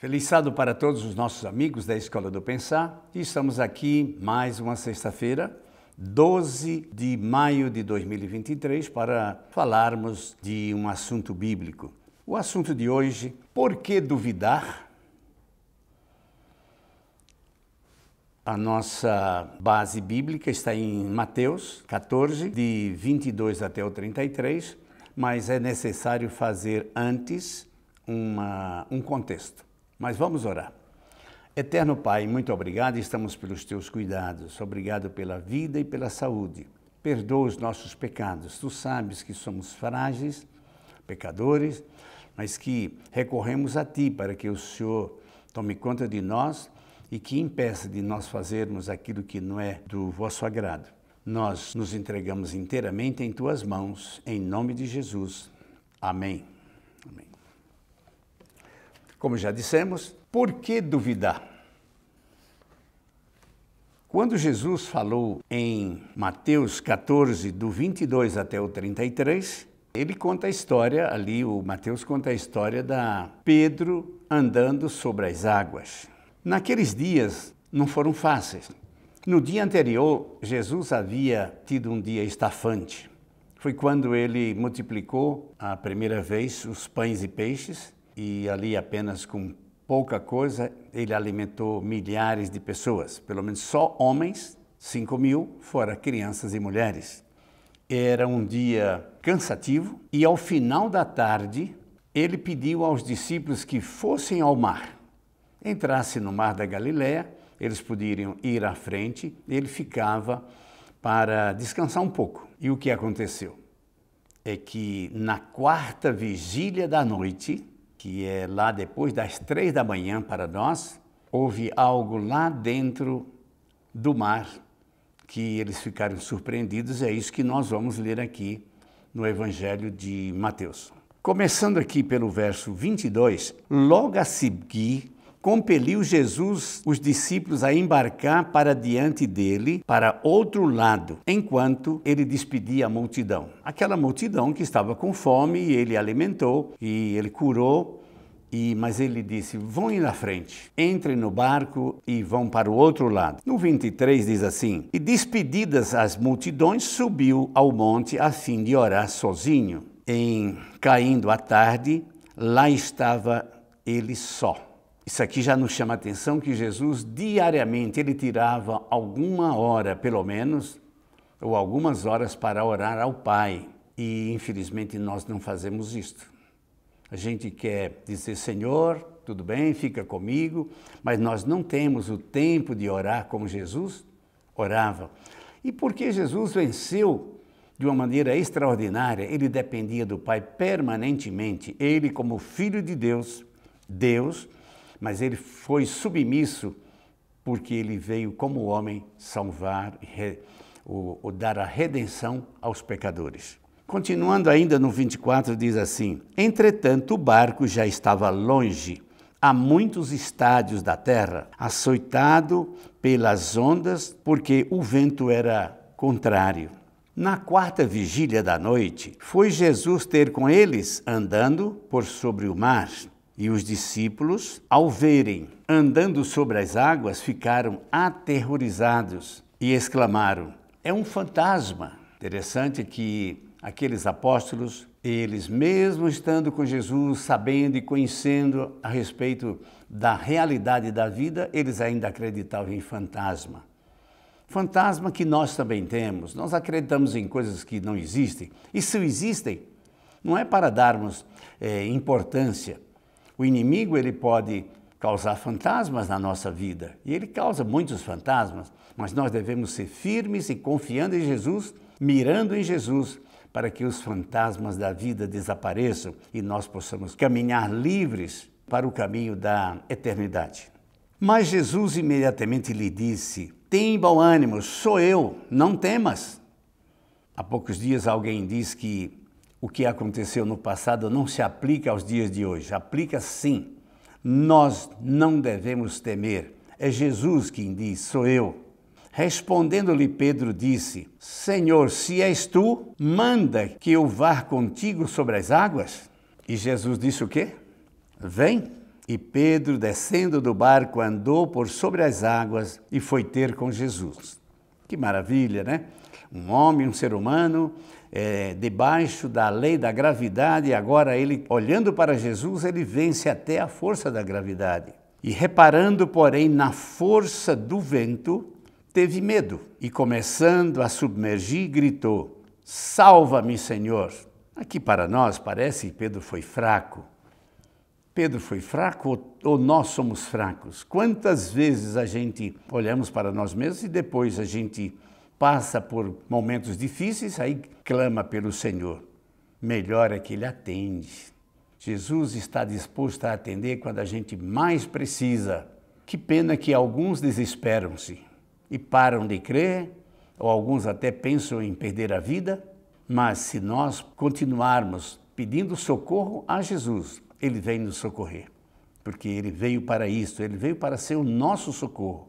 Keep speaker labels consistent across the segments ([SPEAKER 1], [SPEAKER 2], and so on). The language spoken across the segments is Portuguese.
[SPEAKER 1] Feliz sábado para todos os nossos amigos da Escola do Pensar. Estamos aqui mais uma sexta-feira, 12 de maio de 2023, para falarmos de um assunto bíblico. O assunto de hoje, por que duvidar? A nossa base bíblica está em Mateus 14, de 22 até o 33, mas é necessário fazer antes uma, um contexto. Mas vamos orar. Eterno Pai, muito obrigado, estamos pelos teus cuidados. Obrigado pela vida e pela saúde. Perdoa os nossos pecados. Tu sabes que somos frágeis, pecadores, mas que recorremos a ti para que o Senhor tome conta de nós e que impeça de nós fazermos aquilo que não é do vosso agrado. Nós nos entregamos inteiramente em tuas mãos, em nome de Jesus. Amém. Amém. Como já dissemos, por que duvidar? Quando Jesus falou em Mateus 14, do 22 até o 33, ele conta a história ali, o Mateus conta a história da Pedro andando sobre as águas. Naqueles dias não foram fáceis. No dia anterior, Jesus havia tido um dia estafante. Foi quando ele multiplicou a primeira vez os pães e peixes e ali apenas com pouca coisa ele alimentou milhares de pessoas, pelo menos só homens, 5 mil, fora crianças e mulheres. Era um dia cansativo e ao final da tarde ele pediu aos discípulos que fossem ao mar. Entrasse no mar da Galiléia, eles poderiam ir à frente, ele ficava para descansar um pouco. E o que aconteceu? É que na quarta vigília da noite, que é lá depois das três da manhã para nós, houve algo lá dentro do mar que eles ficaram surpreendidos. É isso que nós vamos ler aqui no Evangelho de Mateus. Começando aqui pelo verso 22, logo a seguir compeliu Jesus os discípulos a embarcar para diante dele, para outro lado, enquanto ele despedia a multidão. Aquela multidão que estava com fome e ele alimentou e ele curou. E, mas ele disse: vão ir na frente, entrem no barco e vão para o outro lado. No 23 diz assim: E despedidas as multidões, subiu ao monte a fim de orar sozinho. Em caindo a tarde, lá estava ele só. Isso aqui já nos chama a atenção que Jesus diariamente ele tirava alguma hora, pelo menos, ou algumas horas para orar ao Pai. E infelizmente nós não fazemos isto. A gente quer dizer, Senhor, tudo bem, fica comigo, mas nós não temos o tempo de orar como Jesus orava. E porque Jesus venceu de uma maneira extraordinária, ele dependia do Pai permanentemente. Ele, como Filho de Deus, Deus, mas ele foi submisso porque ele veio como homem salvar ou dar a redenção aos pecadores. Continuando ainda no 24 diz assim: Entretanto o barco já estava longe, a muitos estádios da terra, açoitado pelas ondas, porque o vento era contrário. Na quarta vigília da noite, foi Jesus ter com eles andando por sobre o mar. E os discípulos, ao verem andando sobre as águas, ficaram aterrorizados e exclamaram: É um fantasma! Interessante que aqueles apóstolos, eles mesmo estando com Jesus, sabendo e conhecendo a respeito da realidade da vida, eles ainda acreditavam em fantasma. Fantasma que nós também temos. Nós acreditamos em coisas que não existem. E se existem, não é para darmos é, importância o inimigo ele pode causar fantasmas na nossa vida, e ele causa muitos fantasmas, mas nós devemos ser firmes e confiando em Jesus, mirando em Jesus, para que os fantasmas da vida desapareçam e nós possamos caminhar livres para o caminho da eternidade. Mas Jesus imediatamente lhe disse: Tem bom ânimo, sou eu, não temas. Há poucos dias alguém disse que o que aconteceu no passado não se aplica aos dias de hoje. Aplica sim. Nós não devemos temer. É Jesus quem diz: sou eu. Respondendo-lhe Pedro, disse: Senhor, se és tu, manda que eu vá contigo sobre as águas. E Jesus disse o quê? Vem. E Pedro, descendo do barco, andou por sobre as águas e foi ter com Jesus. Que maravilha, né? Um homem, um ser humano, é, debaixo da lei da gravidade, e agora ele, olhando para Jesus, ele vence até a força da gravidade. E reparando, porém, na força do vento, teve medo e, começando a submergir, gritou: Salva-me, Senhor! Aqui para nós parece que Pedro foi fraco, Pedro foi fraco ou, nós somos fracos? Quantas vezes a gente olhamos para nós mesmos e depois a gente passa por momentos difíceis, aí clama pelo Senhor. Melhor é que Ele atende. Jesus está disposto a atender quando a gente mais precisa. Que pena que alguns desesperam-se e param de crer, ou alguns até pensam em perder a vida, mas se nós continuarmos pedindo socorro a Jesus, ele vem nos socorrer, porque ele veio para isto, ele veio para ser o nosso socorro.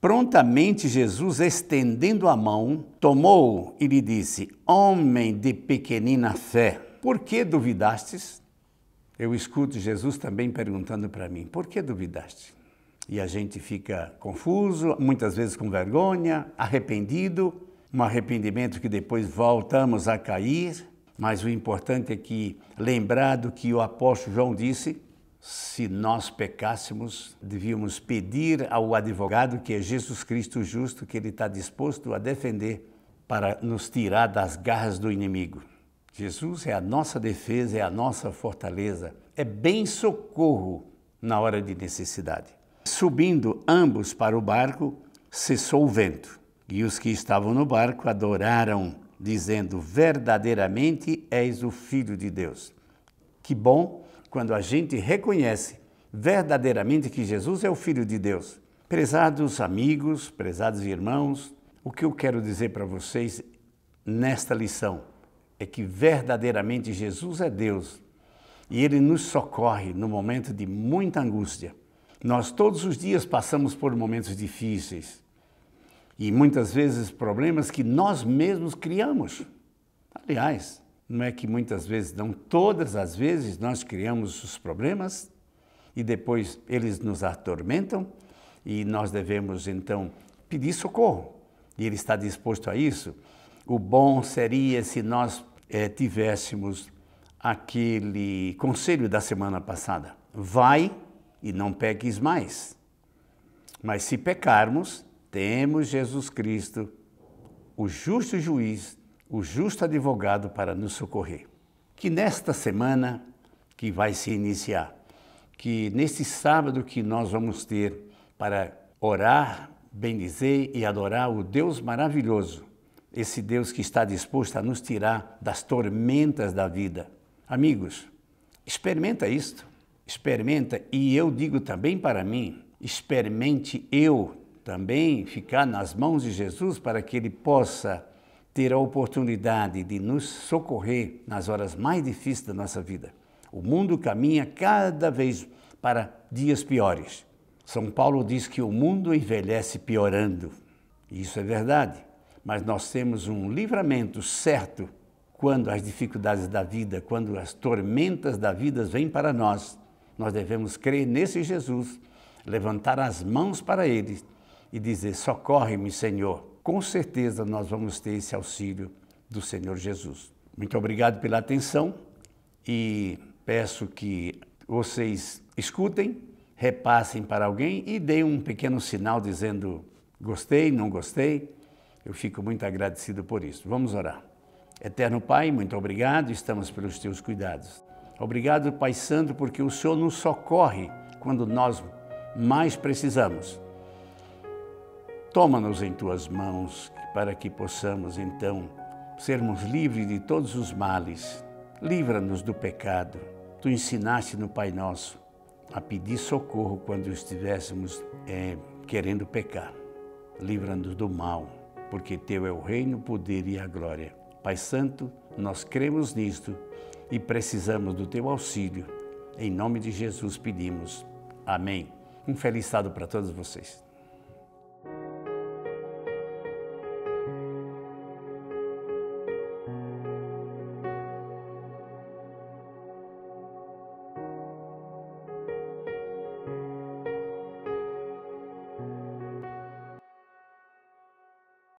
[SPEAKER 1] Prontamente Jesus, estendendo a mão, tomou-o e lhe disse: Homem de pequenina fé, por que duvidastes? Eu escuto Jesus também perguntando para mim: Por que duvidaste? E a gente fica confuso, muitas vezes com vergonha, arrependido, um arrependimento que depois voltamos a cair. Mas o importante é que, lembrado que o apóstolo João disse, se nós pecássemos, devíamos pedir ao advogado, que é Jesus Cristo justo, que ele está disposto a defender para nos tirar das garras do inimigo. Jesus é a nossa defesa, é a nossa fortaleza, é bem socorro na hora de necessidade. Subindo ambos para o barco, cessou o vento, e os que estavam no barco adoraram dizendo: verdadeiramente és o Filho de Deus. Que bom quando a gente reconhece verdadeiramente que Jesus é o Filho de Deus. Prezados amigos, prezados irmãos, o que eu quero dizer para vocês nesta lição é que verdadeiramente Jesus é Deus e Ele nos socorre no momento de muita angústia. Nós todos os dias passamos por momentos difíceis, e muitas vezes problemas que nós mesmos criamos. Aliás, não é que muitas vezes, não todas as vezes nós criamos os problemas e depois eles nos atormentam e nós devemos então pedir socorro. E ele está disposto a isso. O bom seria se nós é, tivéssemos aquele conselho da semana passada: vai e não peques mais. Mas se pecarmos, temos Jesus Cristo, o justo juiz, o justo advogado para nos socorrer. Que nesta semana que vai se iniciar, que neste sábado que nós vamos ter para orar, bendizer e adorar o Deus maravilhoso, esse Deus que está disposto a nos tirar das tormentas da vida. Amigos, experimenta isto, experimenta e eu digo também para mim, experimente eu também ficar nas mãos de Jesus para que ele possa ter a oportunidade de nos socorrer nas horas mais difíceis da nossa vida. O mundo caminha cada vez para dias piores. São Paulo diz que o mundo envelhece piorando. Isso é verdade, mas nós temos um livramento certo quando as dificuldades da vida, quando as tormentas da vida vêm para nós. Nós devemos crer nesse Jesus, levantar as mãos para ele e dizer: Socorre-me, Senhor. Com certeza nós vamos ter esse auxílio do Senhor Jesus. Muito obrigado pela atenção e peço que vocês escutem, repassem para alguém e deem um pequeno sinal dizendo gostei, não gostei. Eu fico muito agradecido por isso. Vamos orar. Eterno Pai, muito obrigado, estamos pelos teus cuidados. Obrigado, Pai Santo, porque o Senhor nos socorre quando nós mais precisamos. Toma-nos em tuas mãos, para que possamos então sermos livres de todos os males. Livra-nos do pecado. Tu ensinaste no Pai Nosso a pedir socorro quando estivéssemos é, querendo pecar. Livra-nos do mal, porque Teu é o reino, o poder e a glória. Pai Santo, nós cremos nisto e precisamos do Teu auxílio. Em nome de Jesus pedimos. Amém. Um feliz estado para todos vocês.